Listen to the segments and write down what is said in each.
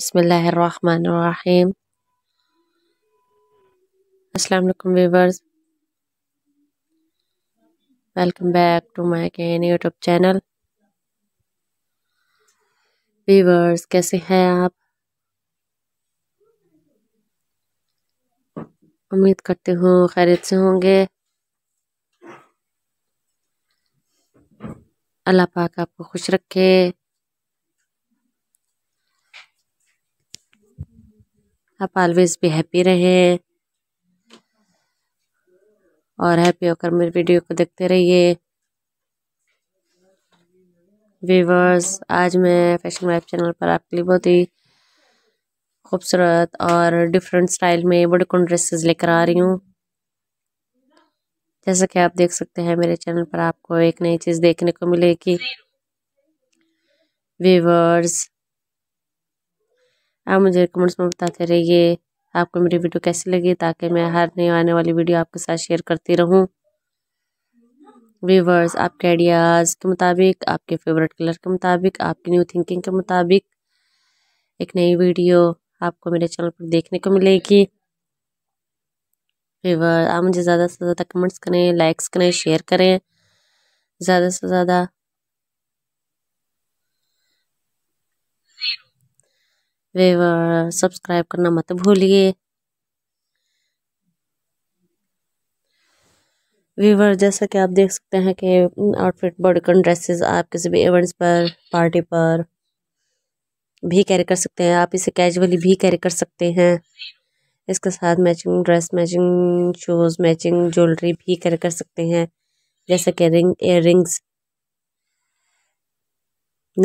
बसमीम अलकुम viewers welcome back to my कैन यूट्यूब चैनल वीवर्स कैसे हैं आप उम्मीद करती हूँ खैरियत से होंगे अल्लाह पाक आपको खुश रखे आप ऑलवेज भी हैप्पी रहें और हैप्पी होकर मेरे वीडियो को देखते रहिए व्यूवर्स आज मैं फैशन वाइफ चैनल पर आपके लिए बहुत ही खूबसूरत और डिफरेंट स्टाइल में बड़कन ड्रेसेस लेकर आ रही हूँ जैसा कि आप देख सकते हैं मेरे चैनल पर आपको एक नई चीज़ देखने को मिलेगी व्यूवर्स आप मुझे कमेंट्स में बताते रहिए आपको मेरी वीडियो कैसी लगी ताकि मैं हर नई आने वाली वीडियो आपके साथ शेयर करती रहूं व्यूवर्स आपके आइडियाज़ के मुताबिक आपके फेवरेट कलर के मुताबिक आपकी न्यू थिंकिंग के मुताबिक एक नई वीडियो आपको मेरे चैनल पर देखने को मिलेगी व्यूवर आप मुझे ज़्यादा से ज़्यादा कमेंट्स करें लाइक्स करें शेयर करें ज़्यादा से ज़्यादा वे सब्सक्राइब करना मत भूलिए वीवर जैसा कि आप देख सकते हैं कि आउटफिट बॉडीकॉन ड्रेसेस आप किसी भी इवेंट्स पर पार्टी पर भी कैरी कर सकते हैं आप इसे कैजुअली भी कैरी कर सकते हैं इसके साथ matching dress matching shoes matching jewellery भी कैरी कर सकते हैं जैसे कि रिंग एयर रिंग्स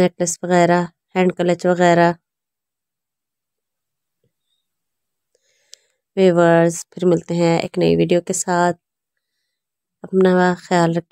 नेकलेस वगैरह हैंड क्लच वगैरह व्यूवर्स फिर मिलते हैं एक नई वीडियो के साथ अपना ख्याल रखें